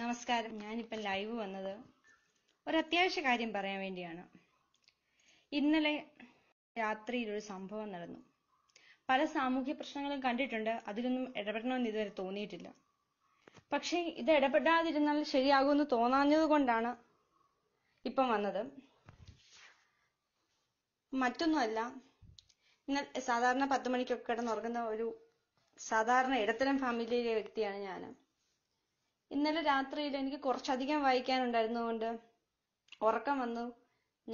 നമസ്കാരം ഞാനിപ്പം ലൈവ് വന്നത് ഒരു അത്യാവശ്യ കാര്യം പറയാൻ വേണ്ടിയാണ് ഇന്നലെ രാത്രിയിൽ ഒരു സംഭവം നടന്നു പല സാമൂഹ്യ പ്രശ്നങ്ങളും കണ്ടിട്ടുണ്ട് അതിലൊന്നും ഇടപെടണമെന്ന് ഇതുവരെ തോന്നിയിട്ടില്ല പക്ഷേ ഇത് ഇടപെടാതിരുന്നാൽ ശരിയാകുമെന്ന് തോന്നാഞ്ഞത് കൊണ്ടാണ് ഇപ്പം വന്നത് മറ്റൊന്നുമല്ല ഇന്ന് സാധാരണ പത്ത് മണിക്കൊക്കെ കിടന്നുറങ്ങുന്ന ഒരു സാധാരണ ഇടത്തരം ഫാമിലിയിലെ വ്യക്തിയാണ് ഞാൻ ഇന്നലെ രാത്രിയിൽ എനിക്ക് കുറച്ചധികം വായിക്കാനുണ്ടായിരുന്നതുകൊണ്ട് ഉറക്കം വന്നു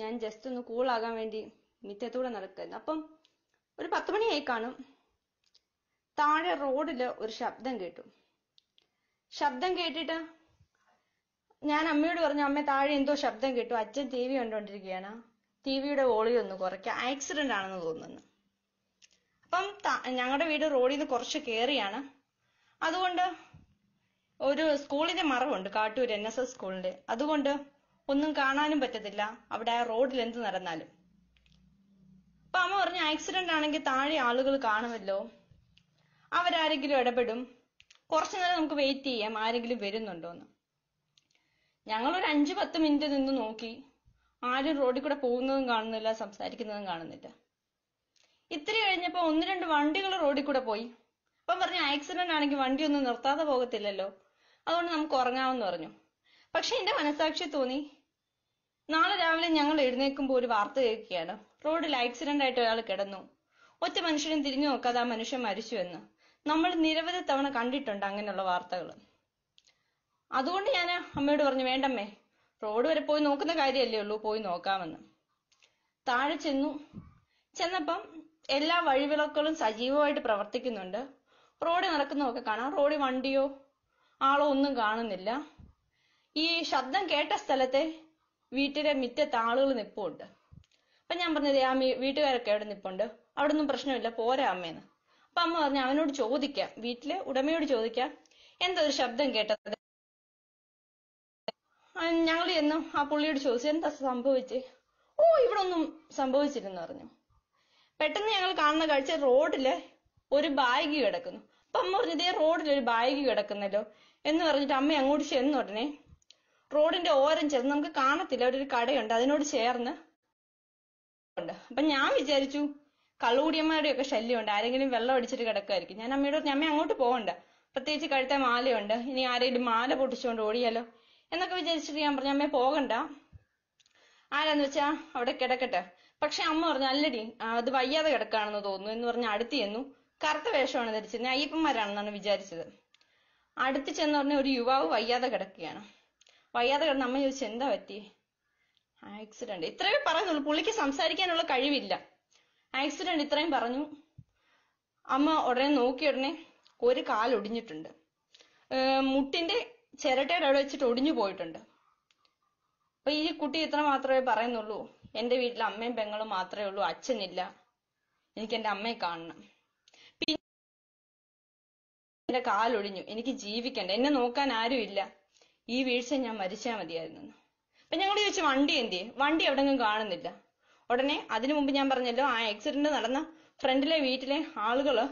ഞാൻ ജസ്റ്റ് ഒന്ന് കൂളാകാൻ വേണ്ടി മിറ്റത്തൂടെ നടക്കുന്നു അപ്പം ഒരു പത്ത് മണിയായി കാണും താഴെ റോഡിൽ ഒരു ശബ്ദം കേട്ടു ശബ്ദം കേട്ടിട്ട് ഞാൻ അമ്മയോട് പറഞ്ഞു അമ്മ താഴെ എന്തോ ശബ്ദം കേട്ടു അച്ഛൻ ടി വി കണ്ടുകൊണ്ടിരിക്കുകയാണ് ടി വിയുടെ വോളിയം ഒന്ന് കുറയ്ക്കുക ആക്സിഡന്റ് ആണെന്ന് തോന്നുന്നു അപ്പം ഞങ്ങളുടെ വീട് റോഡിൽ നിന്ന് കുറച്ച് കയറിയാണ് അതുകൊണ്ട് ഒരു സ്കൂളിന്റെ മറവുണ്ട് കാട്ടൂർ എൻ എസ് എസ് സ്കൂളിന്റെ അതുകൊണ്ട് ഒന്നും കാണാനും പറ്റത്തില്ല അവിടെ റോഡിൽ എന്ത് നടന്നാലും അപ്പൊ അമ്മ പറഞ്ഞു ആക്സിഡന്റ് ആണെങ്കിൽ താഴെ ആളുകൾ കാണുമല്ലോ അവരാരെങ്കിലും ഇടപെടും കുറച്ചു നേരം നമുക്ക് വെയിറ്റ് ചെയ്യാം ആരെങ്കിലും വരുന്നുണ്ടോന്ന് ഞങ്ങളൊരു അഞ്ചു പത്ത് മിനിറ്റ് നിന്ന് നോക്കി ആരും റോഡിൽ കൂടെ പോകുന്നതും കാണുന്നില്ല സംസാരിക്കുന്നതും കാണുന്നില്ല ഇത്തിരി കഴിഞ്ഞപ്പോ ഒന്ന് രണ്ട് വണ്ടികൾ റോഡിൽ കൂടെ പോയി അപ്പം പറഞ്ഞു ആക്സിഡന്റ് ആണെങ്കിൽ വണ്ടി ഒന്നും നിർത്താതെ പോകത്തില്ലല്ലോ അതുകൊണ്ട് നമുക്ക് ഉറങ്ങാമെന്ന് പറഞ്ഞു പക്ഷെ എന്റെ മനസാക്ഷി തോന്നി നാളെ രാവിലെ ഞങ്ങൾ എഴുന്നേൽക്കുമ്പോൾ ഒരു വാർത്ത കേൾക്കുകയാണ് റോഡിൽ ആക്സിഡന്റ് ആയിട്ട് ഒരാൾ കിടന്നു ഒറ്റ മനുഷ്യനും തിരിഞ്ഞു നോക്കാതെ ആ മനുഷ്യൻ മരിച്ചു എന്ന് നമ്മൾ നിരവധി തവണ കണ്ടിട്ടുണ്ട് അങ്ങനെയുള്ള വാർത്തകൾ അതുകൊണ്ട് ഞാൻ അമ്മയോട് പറഞ്ഞു വേണ്ടമ്മേ റോഡ് വരെ പോയി നോക്കുന്ന കാര്യമല്ലേ ഉള്ളൂ പോയി നോക്കാമെന്ന് താഴെ ചെന്നു ചെന്നപ്പം എല്ലാ വഴിവിളക്കുകളും സജീവമായിട്ട് പ്രവർത്തിക്കുന്നുണ്ട് റോഡിൽ നടക്കുന്നതൊക്കെ കാണാം റോഡിൽ വണ്ടിയോ ആളോ ഒന്നും കാണുന്നില്ല ഈ ശബ്ദം കേട്ട സ്ഥലത്തെ വീട്ടിലെ മിറ്റത്ത് ആളുകൾ നിപ്പുണ്ട് അപ്പൊ ഞാൻ പറഞ്ഞത് ആ വീട്ടുകാരൊക്കെ അവിടെ നിപ്പുണ്ട് അവിടെ ഒന്നും പ്രശ്നമില്ല പോരാ അമ്മേന്ന് അപ്പൊ അമ്മ പറഞ്ഞു അവനോട് ചോദിക്കാം വീട്ടിലെ ഉടമയോട് ചോദിക്കാം എന്താ ഒരു ശബ്ദം കേട്ടത് ഞങ്ങൾ ചെന്നു ആ പുള്ളിയോട് ചോദിച്ചു എന്താ സംഭവിച്ചേ ഓ ഇവിടെ ഒന്നും സംഭവിച്ചില്ലെന്ന് പറഞ്ഞു പെട്ടെന്ന് ഞങ്ങൾ കാണുന്ന കാഴ്ച റോഡില് ഒരു ബാഗ് കിടക്കുന്നു അപ്പൊ അമ്മ പറഞ്ഞു ദേ റോഡിൽ ഒരു ബാഗ് കിടക്കുന്നല്ലോ എന്ന് പറഞ്ഞിട്ട് അമ്മ അങ്ങോട്ട് ചെന്ന് ഉടനെ റോഡിന്റെ ഓരം ചെന്ന് നമുക്ക് കാണത്തില്ല ഒരു കടയുണ്ട് അതിനോട് ചേർന്ന് ഉണ്ട് അപ്പൊ ഞാൻ വിചാരിച്ചു കള്ളുകൂടിയന്മാരുടെ ഒക്കെ ശല്യമുണ്ട് ആരെങ്കിലും വെള്ളം അടിച്ചിട്ട് കിടക്കുമായിരിക്കും ഞാൻ അമ്മയോട് പറഞ്ഞു അമ്മ അങ്ങോട്ട് പോകണ്ട പ്രത്യേകിച്ച് കഴുത്ത മാലയുണ്ട് ഇനി ആരെങ്കിലും മാല പൊട്ടിച്ചുകൊണ്ട് ഓടിയാലോ എന്നൊക്കെ വിചാരിച്ചിട്ട് ഞാൻ പറഞ്ഞു അമ്മേ പോകണ്ട ആരാന്ന് വെച്ചാ അവിടെ കിടക്കട്ടെ പക്ഷെ അമ്മ പറഞ്ഞു അല്ലടി അത് വയ്യാതെ കിടക്കാണെന്ന് തോന്നുന്നു എന്ന് പറഞ്ഞ് അടുത്ത് ചെന്നു കറുത്ത വേഷമാണ് ധരിച്ചത് അയ്യപ്പന്മാരാണെന്നാണ് വിചാരിച്ചത് അടുത്ത് ചെന്ന് പറഞ്ഞ ഒരു യുവാവ് വയ്യാതെ കിടക്കുകയാണ് വയ്യാതെ കിടന്ന് അമ്മ ചോദിച്ചു എന്താ പറ്റി ആക്സിഡന്റ് ഇത്രയും പറയുന്നുള്ളൂ പുള്ളിക്ക് സംസാരിക്കാനുള്ള കഴിവില്ല ആക്സിഡന്റ് ഇത്രയും പറഞ്ഞു അമ്മ ഉടനെ നോക്കി ഉടനെ ഒരു കാൽ ഒടിഞ്ഞിട്ടുണ്ട് മുട്ടിന്റെ ചിരട്ടയുടെ അവിടെ വെച്ചിട്ട് ഒടിഞ്ഞു പോയിട്ടുണ്ട് അപ്പൊ ഈ കുട്ടി ഇത്ര മാത്രമേ പറയുന്നുള്ളൂ എന്റെ വീട്ടിൽ അമ്മയും പെങ്ങളും മാത്രമേ ഉള്ളൂ അച്ഛനില്ല എനിക്ക് എന്റെ അമ്മയെ കാണണം പിന്നെ എന്റെ കാലൊടിഞ്ഞു എനിക്ക് ജീവിക്കണ്ട എന്നെ നോക്കാൻ ആരുമില്ല ഈ വീഴ്ച ഞാൻ മരിച്ചാൽ മതിയായിരുന്നു അപ്പൊ ഞങ്ങൾ ചോദിച്ചു വണ്ടി എന്തിയെ വണ്ടി എവിടെങ്കിലും കാണുന്നില്ല ഉടനെ അതിനു മുമ്പ് ഞാൻ പറഞ്ഞല്ലോ ആ ആക്സിഡന്റ് നടന്ന ഫ്രണ്ടിലെ വീട്ടിലെ ആളുകള്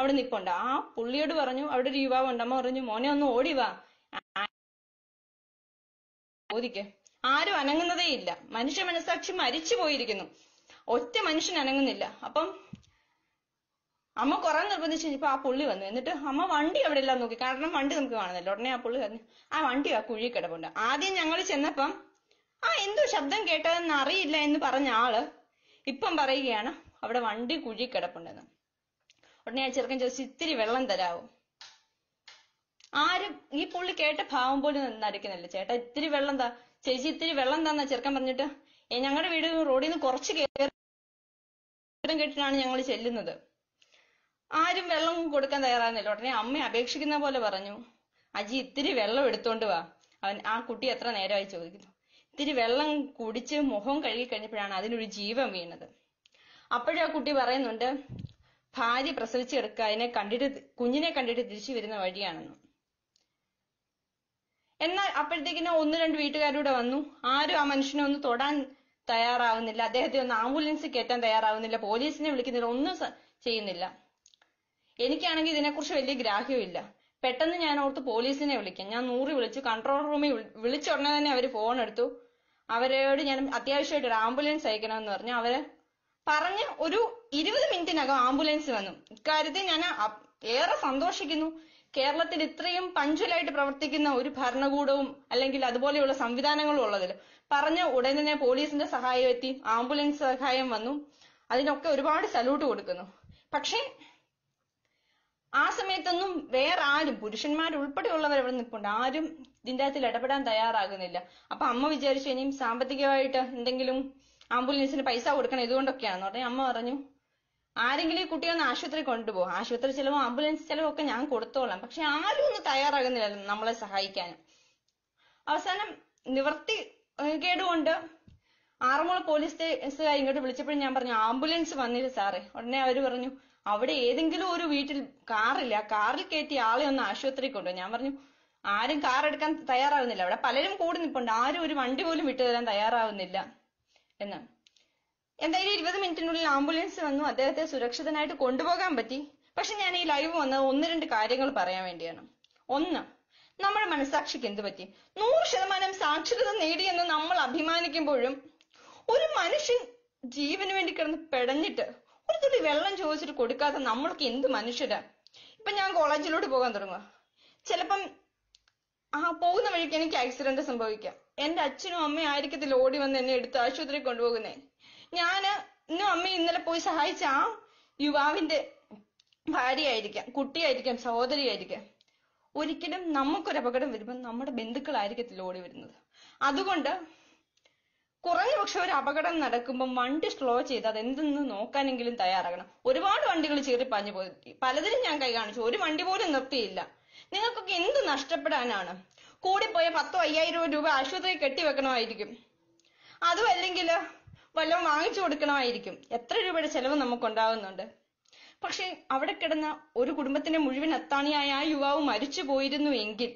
അവിടെ നിപ്പുണ്ട് ആ പുള്ളിയോട് പറഞ്ഞു അവിടെ ഒരു യുവാവ് അമ്മ പറഞ്ഞു മോനെ ഒന്ന് ഓടി വാ ചോദിക്കേ ആരും അനങ്ങുന്നതേയില്ല മനുഷ്യ മനസാക്ഷി മരിച്ചു പോയിരിക്കുന്നു ഒറ്റ മനുഷ്യൻ അനങ്ങുന്നില്ല അപ്പം അമ്മ കുറെ നിർബന്ധിച്ചു കഴിഞ്ഞപ്പോൾ ആ പുള്ളി വന്നു എന്നിട്ട് അമ്മ വണ്ടി അവിടെ എല്ലാം നോക്കി കാരണം വണ്ടി നമുക്ക് കാണുന്നില്ല ഉടനെ ആ പുള്ളി പറഞ്ഞു ആ വണ്ടി ആ കുഴി കിടപ്പുണ്ട് ആദ്യം ഞങ്ങൾ ചെന്നപ്പം ആ എന്തോ ശബ്ദം കേട്ടതെന്ന് അറിയില്ല എന്ന് പറഞ്ഞ ആള് ഇപ്പം പറയുകയാണ് അവിടെ വണ്ടി കുഴി കിടപ്പുണ്ടെന്ന് ഉടനെ ആ ചെറുക്കൻ ചോദിച്ചു ഇത്തിരി വെള്ളം തരാവോ ആരും ഈ പുള്ളി കേട്ട ഭാവം പോലും നരക്കുന്നില്ല ചേട്ടാ ഇത്തിരി വെള്ളം താ ചേച്ചി ഇത്തിരി വെള്ളം തന്ന ചെറുക്കൻ പറഞ്ഞിട്ട് ഞങ്ങളുടെ വീട് റോഡിൽ നിന്ന് കുറച്ച് കയറി കെട്ടിട്ടാണ് ഞങ്ങൾ ചെല്ലുന്നത് ആരും വെള്ളം കൊടുക്കാൻ തയ്യാറാകുന്നില്ല ഉടനെ അമ്മ അപേക്ഷിക്കുന്ന പോലെ പറഞ്ഞു അജി ഇത്തിരി വെള്ളം എടുത്തോണ്ട് വാ അവൻ ആ കുട്ടി എത്ര നേരമായി ചോദിക്കുന്നു ഇത്തിരി വെള്ളം കുടിച്ച് മുഖം കഴുകി കഴിഞ്ഞപ്പോഴാണ് അതിനൊരു ജീവൻ വീണത് അപ്പോഴും ആ കുട്ടി പറയുന്നുണ്ട് ഭാര്യ പ്രസവിച്ച് അതിനെ കണ്ടിട്ട് കുഞ്ഞിനെ കണ്ടിട്ട് തിരിച്ചു വരുന്ന വഴിയാണെന്ന് എന്നാൽ അപ്പോഴത്തേക്കിന് ഒന്ന് രണ്ട് വീട്ടുകാരൂടെ വന്നു ആരും ആ മനുഷ്യനെ ഒന്ന് തൊടാൻ തയ്യാറാവുന്നില്ല അദ്ദേഹത്തെ ഒന്ന് ആംബുലൻസിൽ കയറ്റാൻ തയ്യാറാവുന്നില്ല പോലീസിനെ വിളിക്കുന്നില്ല ഒന്നും ചെയ്യുന്നില്ല എനിക്കാണെങ്കിൽ ഇതിനെക്കുറിച്ച് വലിയ ഗ്രാഹ്യമില്ല പെട്ടെന്ന് ഞാൻ ഓർത്ത് പോലീസിനെ വിളിക്കാം ഞാൻ നൂറ് വിളിച്ചു കൺട്രോൾ റൂമിൽ വിളിച്ച ഉടനെ തന്നെ അവർ ഫോൺ എടുത്തു അവരോട് ഞാൻ അത്യാവശ്യമായിട്ട് ഒരു ആംബുലൻസ് അയക്കണമെന്ന് പറഞ്ഞു അവര് പറഞ്ഞ് ഒരു ഇരുപത് മിനിറ്റിനകം ആംബുലൻസ് വന്നു ഇക്കാര്യത്തിൽ ഞാൻ ഏറെ സന്തോഷിക്കുന്നു കേരളത്തിൽ ഇത്രയും പഞ്ചുലായിട്ട് പ്രവർത്തിക്കുന്ന ഒരു ഭരണകൂടവും അല്ലെങ്കിൽ അതുപോലെയുള്ള സംവിധാനങ്ങളും ഉള്ളതിൽ പറഞ്ഞ ഉടനെ പോലീസിന്റെ സഹായം എത്തി ആംബുലൻസ് സഹായം വന്നു അതിനൊക്കെ ഒരുപാട് സല്യൂട്ട് കൊടുക്കുന്നു പക്ഷേ ആ സമയത്തൊന്നും വേറെ ആരും പുരുഷന്മാരുൾപ്പെടെയുള്ളവർ അവിടെ നിൽപ്പുണ്ട് ആരും ഇതിൻ്റെ അകത്തിൽ ഇടപെടാൻ തയ്യാറാകുന്നില്ല അപ്പൊ അമ്മ വിചാരിച്ചു ഇനിയും സാമ്പത്തികമായിട്ട് എന്തെങ്കിലും ആംബുലൻസിന് പൈസ കൊടുക്കണം ഇതുകൊണ്ടൊക്കെയാണെന്ന് പറഞ്ഞാൽ അമ്മ പറഞ്ഞു ആരെങ്കിലും ഈ കുട്ടിയെ ഒന്ന് ആശുപത്രി കൊണ്ടുപോകും ആശുപത്രി ചിലവും ആംബുലൻസ് ചിലവും ഒക്കെ ഞാൻ കൊടുത്തോളാം പക്ഷെ ആരും ഒന്നും തയ്യാറാകുന്നില്ല നമ്മളെ സഹായിക്കാൻ അവസാനം നിവർത്തി കേടുകൊണ്ട് ആറന്മുള പോലീസ് സ്റ്റേഷൻസുകാർ ഇങ്ങോട്ട് വിളിച്ചപ്പോഴും ഞാൻ പറഞ്ഞു ആംബുലൻസ് വന്നില്ല സാറേ ഉടനെ അവര് പറഞ്ഞു അവിടെ ഏതെങ്കിലും ഒരു വീട്ടിൽ കാറില്ല കാറിൽ കയറ്റി ആളെ ഒന്ന് ആശുപത്രി കൊണ്ടു ഞാൻ പറഞ്ഞു ആരും കാർ എടുക്കാൻ തയ്യാറാവുന്നില്ല അവിടെ പലരും കൂടി നിൽപ്പുണ്ട് ആരും ഒരു വണ്ടി പോലും തരാൻ തയ്യാറാവുന്നില്ല എന്ന് എന്തായാലും ഇരുപത് മിനിറ്റിനുള്ളിൽ ആംബുലൻസ് വന്നു അദ്ദേഹത്തെ സുരക്ഷിതനായിട്ട് കൊണ്ടുപോകാൻ പറ്റി പക്ഷെ ഞാൻ ഈ ലൈവ് വന്നത് ഒന്ന് രണ്ട് കാര്യങ്ങൾ പറയാൻ വേണ്ടിയാണ് ഒന്ന് നമ്മുടെ മനസാക്ഷിക്ക് എന്ത് പറ്റി നൂറ് ശതമാനം സാക്ഷരത നേടിയെന്ന് നമ്മൾ അഭിമാനിക്കുമ്പോഴും ഒരു മനുഷ്യൻ ജീവന് വേണ്ടി കിടന്ന് പെടഞ്ഞിട്ട് ഒരു തുള്ളി വെള്ളം ചോദിച്ചിട്ട് കൊടുക്കാത്ത നമ്മൾക്ക് എന്ത് മനുഷ്യരാ ഇപ്പൊ ഞാൻ കോളേജിലോട്ട് പോകാൻ തുടങ്ങുക ചിലപ്പം ആ പോകുന്ന വഴിക്ക് എനിക്ക് ആക്സിഡന്റ് സംഭവിക്കാം എന്റെ അച്ഛനും അമ്മയും ആയിരിക്കത്തില്ല ഓടി വന്ന് എന്നെ എടുത്ത് ആശുപത്രിയിൽ കൊണ്ടുപോകുന്നേ ഞാന് ഇന്നും അമ്മയും ഇന്നലെ പോയി സഹായിച്ച ആ യുവാവിന്റെ ഭാര്യയായിരിക്കാം കുട്ടിയായിരിക്കാം സഹോദരിയായിരിക്കാം ഒരിക്കലും നമുക്കൊരു അപകടം വരുമ്പോൾ നമ്മുടെ ബന്ധുക്കളായിരിക്കത്തില്ല ഓടി വരുന്നത് അതുകൊണ്ട് കുറഞ്ഞ പക്ഷം ഒരു അപകടം നടക്കുമ്പോൾ വണ്ടി സ്ലോ ചെയ്ത് അത് എന്തെന്ന് നോക്കാനെങ്കിലും തയ്യാറാകണം ഒരുപാട് വണ്ടികൾ പാഞ്ഞു പോയി പലതിനും ഞാൻ കൈ കാണിച്ചു ഒരു വണ്ടി പോലും നിർത്തിയില്ല നിങ്ങൾക്കൊക്കെ എന്ത് നഷ്ടപ്പെടാനാണ് കൂടിപ്പോയ പത്തോ അയ്യായിരം രൂപ ആശുപത്രിയിൽ കെട്ടിവെക്കണമായിരിക്കും അതും അല്ലെങ്കിൽ വല്ലതും വാങ്ങിച്ചു കൊടുക്കണമായിരിക്കും എത്ര രൂപയുടെ ചെലവ് ഉണ്ടാവുന്നുണ്ട് പക്ഷെ അവിടെ കിടന്ന ഒരു കുടുംബത്തിന്റെ മുഴുവൻ അത്താണിയായ ആ യുവാവ് മരിച്ചു പോയിരുന്നു എങ്കിൽ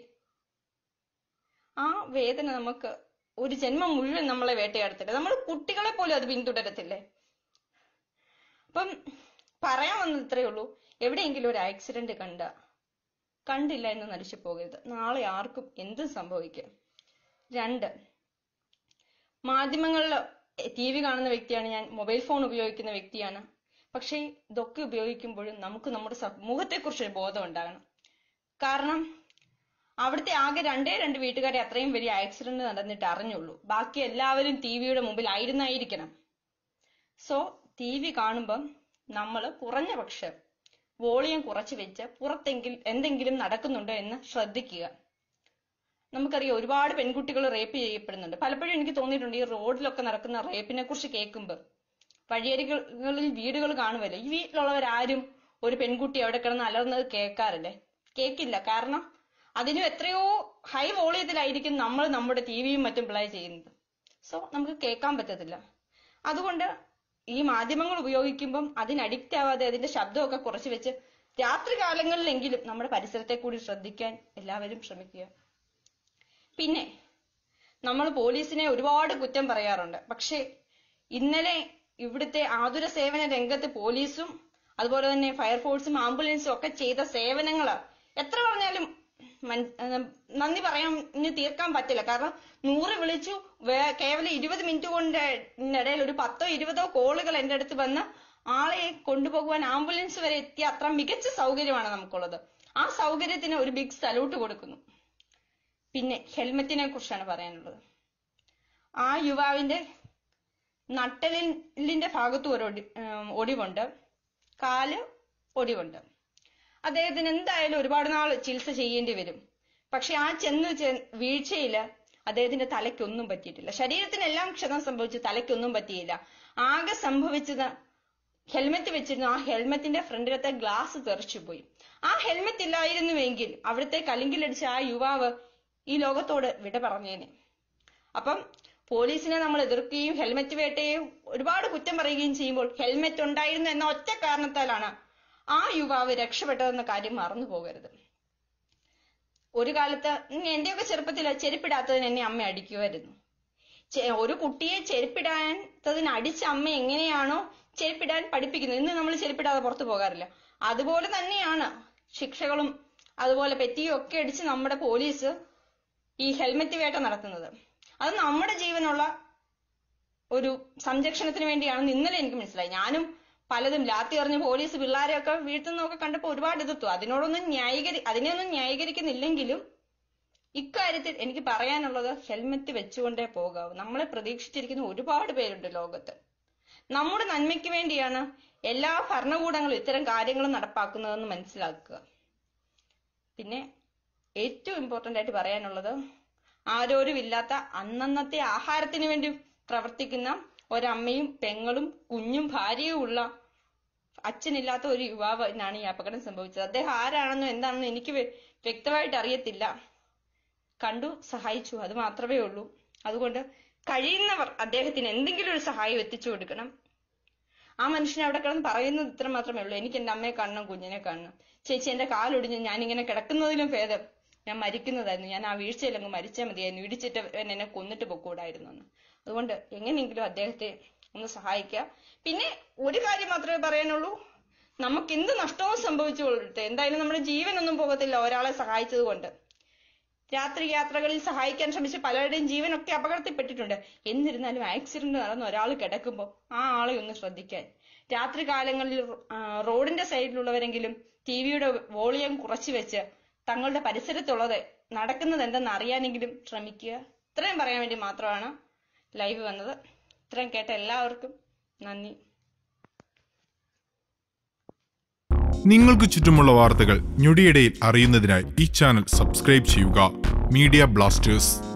ആ വേദന നമുക്ക് ഒരു ജന്മം മുഴുവൻ നമ്മളെ വേട്ടയാടത്തില്ലേ നമ്മൾ കുട്ടികളെ പോലും അത് പിന്തുടരത്തില്ലേ അപ്പം പറയാൻ വന്നത് ഉള്ളൂ എവിടെയെങ്കിലും ഒരു ആക്സിഡന്റ് കണ്ട കണ്ടില്ല എന്ന് നടിച്ചു പോകരുത് നാളെ ആർക്കും എന്തും സംഭവിക്കും രണ്ട് മാധ്യമങ്ങളിൽ ടി വി കാണുന്ന വ്യക്തിയാണ് ഞാൻ മൊബൈൽ ഫോൺ ഉപയോഗിക്കുന്ന വ്യക്തിയാണ് പക്ഷേ ഇതൊക്കെ ഉപയോഗിക്കുമ്പോഴും നമുക്ക് നമ്മുടെ സമൂഹത്തെക്കുറിച്ച് ഒരു ബോധം ഉണ്ടാകണം കാരണം അവിടുത്തെ ആകെ രണ്ടേ രണ്ട് വീട്ടുകാരെ അത്രയും വലിയ ആക്സിഡന്റ് നടന്നിട്ട് അറിഞ്ഞുള്ളൂ ബാക്കി എല്ലാവരും ടി വിയുടെ മുമ്പിൽ ആയിരുന്നായിരിക്കണം സോ ടി വി കാണുമ്പം നമ്മൾ കുറഞ്ഞ പക്ഷം വോളിയം കുറച്ച് വെച്ച് പുറത്തെങ്കിൽ എന്തെങ്കിലും നടക്കുന്നുണ്ടോ എന്ന് ശ്രദ്ധിക്കുക നമുക്കറിയാം ഒരുപാട് പെൺകുട്ടികൾ റേപ്പ് ചെയ്യപ്പെടുന്നുണ്ട് പലപ്പോഴും എനിക്ക് തോന്നിയിട്ടുണ്ട് ഈ റോഡിലൊക്കെ നടക്കുന്ന റേപ്പിനെ കുറിച്ച് കേൾക്കുമ്പോൾ വഴിയരികളിൽ വീടുകൾ കാണുമല്ലോ ഈ വീട്ടിലുള്ളവരാരും ഒരു പെൺകുട്ടി അവിടെ കിടന്ന് അലർന്നത് കേൾക്കാറില്ലേ കേൾക്കില്ല കാരണം അതിനും എത്രയോ ഹൈ വോളിയത്തിലായിരിക്കും നമ്മൾ നമ്മുടെ ടി വിയും മറ്റും പ്ലേ ചെയ്യുന്നത് സോ നമുക്ക് കേൾക്കാൻ പറ്റത്തില്ല അതുകൊണ്ട് ഈ മാധ്യമങ്ങൾ ഉപയോഗിക്കുമ്പം അതിന് അഡിക്റ്റ് ആവാതെ അതിന്റെ ശബ്ദമൊക്കെ കുറച്ച് വെച്ച് രാത്രി കാലങ്ങളിലെങ്കിലും നമ്മുടെ പരിസരത്തെ കൂടി ശ്രദ്ധിക്കാൻ എല്ലാവരും ശ്രമിക്കുക പിന്നെ നമ്മൾ പോലീസിനെ ഒരുപാട് കുറ്റം പറയാറുണ്ട് പക്ഷേ ഇന്നലെ ഇവിടുത്തെ ആതുര സേവന രംഗത്ത് പോലീസും അതുപോലെ തന്നെ ഫയർഫോഴ്സും ആംബുലൻസും ഒക്കെ ചെയ്ത സേവനങ്ങൾ എത്ര പറഞ്ഞാലും നന്ദി പറയാൻ തീർക്കാൻ പറ്റില്ല കാരണം നൂറ് വിളിച്ചു കേവലം ഇരുപത് മിനിറ്റ് കൊണ്ട് ഇടയിൽ ഒരു പത്തോ ഇരുപതോ കോളുകൾ എന്റെ അടുത്ത് വന്ന് ആളെ കൊണ്ടുപോകുവാൻ ആംബുലൻസ് വരെ എത്തിയ അത്ര മികച്ച സൗകര്യമാണ് നമുക്കുള്ളത് ആ സൗകര്യത്തിന് ഒരു ബിഗ് സല്യൂട്ട് കൊടുക്കുന്നു പിന്നെ ഹെൽമറ്റിനെ കുറിച്ചാണ് പറയാനുള്ളത് ആ യുവാവിന്റെ നട്ടലിന്റെ ഭാഗത്തു ഒരു ഒടിവുണ്ട് കാല് ഒടിവുണ്ട് അദ്ദേഹത്തിന് എന്തായാലും ഒരുപാട് നാൾ ചികിത്സ ചെയ്യേണ്ടി വരും പക്ഷെ ആ ചെന്ന് വീഴ്ചയിൽ അദ്ദേഹത്തിന്റെ തലയ്ക്കൊന്നും പറ്റിയിട്ടില്ല ശരീരത്തിനെല്ലാം ക്ഷതം സംഭവിച്ചു തലയ്ക്കൊന്നും പറ്റിയില്ല ആകെ സംഭവിച്ചത് ഹെൽമെറ്റ് വെച്ചിരുന്നു ആ ഹെൽമെറ്റിന്റെ ഫ്രണ്ടിലത്തെ ഗ്ലാസ് തെറിച്ചു പോയി ആ ഹെൽമെറ്റ് ഇല്ലായിരുന്നുവെങ്കിൽ അവിടുത്തെ കലിങ്കിലടിച്ച ആ യുവാവ് ഈ ലോകത്തോട് വിട പറഞ്ഞേനെ അപ്പം പോലീസിനെ നമ്മൾ എതിർക്കുകയും ഹെൽമെറ്റ് വേട്ടയും ഒരുപാട് കുറ്റം പറയുകയും ചെയ്യുമ്പോൾ ഹെൽമെറ്റ് ഉണ്ടായിരുന്നു എന്ന ഒറ്റ കാരണത്താലാണ് ആ യുവാവ് രക്ഷപ്പെട്ടതെന്ന കാര്യം മറന്നു പോകരുത് ഒരു കാലത്ത് എന്റെയൊക്കെ ചെറുപ്പത്തിൽ ചെരുപ്പിടാത്തതിന് എന്നെ അമ്മ അടിക്കുമായിരുന്നു ഒരു കുട്ടിയെ ചെരുപ്പിടാത്തതിന് അടിച്ച അമ്മ എങ്ങനെയാണോ ചെരുപ്പിടാൻ പഠിപ്പിക്കുന്നത് ഇന്ന് നമ്മൾ ചെരുപ്പിടാതെ പുറത്തു പോകാറില്ല അതുപോലെ തന്നെയാണ് ശിക്ഷകളും അതുപോലെ പെറ്റിയും ഒക്കെ അടിച്ച് നമ്മുടെ പോലീസ് ഈ ഹെൽമെറ്റ് വേട്ട നടത്തുന്നത് അത് നമ്മുടെ ജീവനുള്ള ഒരു സംരക്ഷണത്തിന് വേണ്ടിയാണെന്ന് ഇന്നലെ എനിക്ക് മനസ്സിലായി ഞാനും പലതും ലാത്തി എറിഞ്ഞ് പോലീസ് പിള്ളേരെയൊക്കെ വീഴ്ത്തുന്നൊക്കെ കണ്ടപ്പോൾ ഒരുപാട് എതിർത്തു അതിനോടൊന്നും ന്യായീകരി അതിനെയൊന്നും ന്യായീകരിക്കുന്നില്ലെങ്കിലും ഇക്കാര്യത്തിൽ എനിക്ക് പറയാനുള്ളത് ഹെൽമെറ്റ് വെച്ചുകൊണ്ടേ പോകാവൂ നമ്മളെ പ്രതീക്ഷിച്ചിരിക്കുന്ന ഒരുപാട് പേരുണ്ട് ലോകത്ത് നമ്മുടെ നന്മയ്ക്ക് വേണ്ടിയാണ് എല്ലാ ഭരണകൂടങ്ങളും ഇത്തരം കാര്യങ്ങൾ നടപ്പാക്കുന്നതെന്ന് മനസ്സിലാക്കുക പിന്നെ ഏറ്റവും ഇമ്പോർട്ടന്റ് ആയിട്ട് പറയാനുള്ളത് ആരോരുമില്ലാത്ത അന്നന്നത്തെ ആഹാരത്തിന് വേണ്ടി പ്രവർത്തിക്കുന്ന ഒരമ്മയും പെങ്ങളും കുഞ്ഞും ഭാര്യയും ഉള്ള അച്ഛനില്ലാത്ത ഒരു യുവാവിനാണ് ഈ അപകടം സംഭവിച്ചത് അദ്ദേഹം ആരാണെന്നോ എന്താണെന്നോ എനിക്ക് വ്യക്തമായിട്ട് അറിയത്തില്ല കണ്ടു സഹായിച്ചു അത് മാത്രമേ ഉള്ളൂ അതുകൊണ്ട് കഴിയുന്നവർ അദ്ദേഹത്തിന് എന്തെങ്കിലും ഒരു സഹായം എത്തിച്ചു കൊടുക്കണം ആ മനുഷ്യൻ അവിടെ കിടന്ന് പറയുന്നത് ഇത്ര മാത്രമേ ഉള്ളൂ എനിക്ക് എന്റെ അമ്മയെ കാണണം കുഞ്ഞിനെ കാണണം ചേച്ചി എന്റെ കാലൊടിഞ്ഞ് ഞാനിങ്ങനെ കിടക്കുന്നതിലും ഭേദം ഞാൻ മരിക്കുന്നതായിരുന്നു ഞാൻ ആ അങ്ങ് മരിച്ചാൽ മതിയായിരുന്നു ഇടിച്ചിട്ട് എന്നെ കൊന്നിട്ട് പൊക്കൂടായിരുന്നു എന്ന് അതുകൊണ്ട് എങ്ങനെയെങ്കിലും അദ്ദേഹത്തെ ഒന്ന് സഹായിക്കുക പിന്നെ ഒരു കാര്യം മാത്രമേ പറയാനുള്ളൂ നമുക്ക് എന്ത് നഷ്ടവും സംഭവിച്ചു എന്തായാലും നമ്മുടെ ജീവനൊന്നും പോകത്തില്ല ഒരാളെ സഹായിച്ചത് കൊണ്ട് രാത്രി യാത്രകളിൽ സഹായിക്കാൻ ശ്രമിച്ച പലരുടെയും ജീവനൊക്കെ അപകടത്തിൽപ്പെട്ടിട്ടുണ്ട് എന്നിരുന്നാലും ആക്സിഡന്റ് നടന്ന ഒരാൾ കിടക്കുമ്പോൾ ആ ആളെ ഒന്ന് ശ്രദ്ധിക്കാൻ രാത്രി കാലങ്ങളിൽ റോഡിന്റെ സൈഡിലുള്ളവരെങ്കിലും ടി വിയുടെ വോളിയം കുറച്ച് വെച്ച് തങ്ങളുടെ പരിസരത്തുള്ളത് നടക്കുന്നത് എന്തെന്ന് അറിയാനെങ്കിലും ശ്രമിക്കുക ഇത്രയും പറയാൻ വേണ്ടി മാത്രമാണ് ലൈവ് വന്നത് ഇത്രയും കേട്ട എല്ലാവർക്കും നന്ദി നിങ്ങൾക്ക് ചുറ്റുമുള്ള വാർത്തകൾ ഞൊടിയിടയിൽ അറിയുന്നതിനായി ഈ ചാനൽ സബ്സ്ക്രൈബ് ചെയ്യുക മീഡിയ ബ്ലാസ്റ്റേഴ്സ്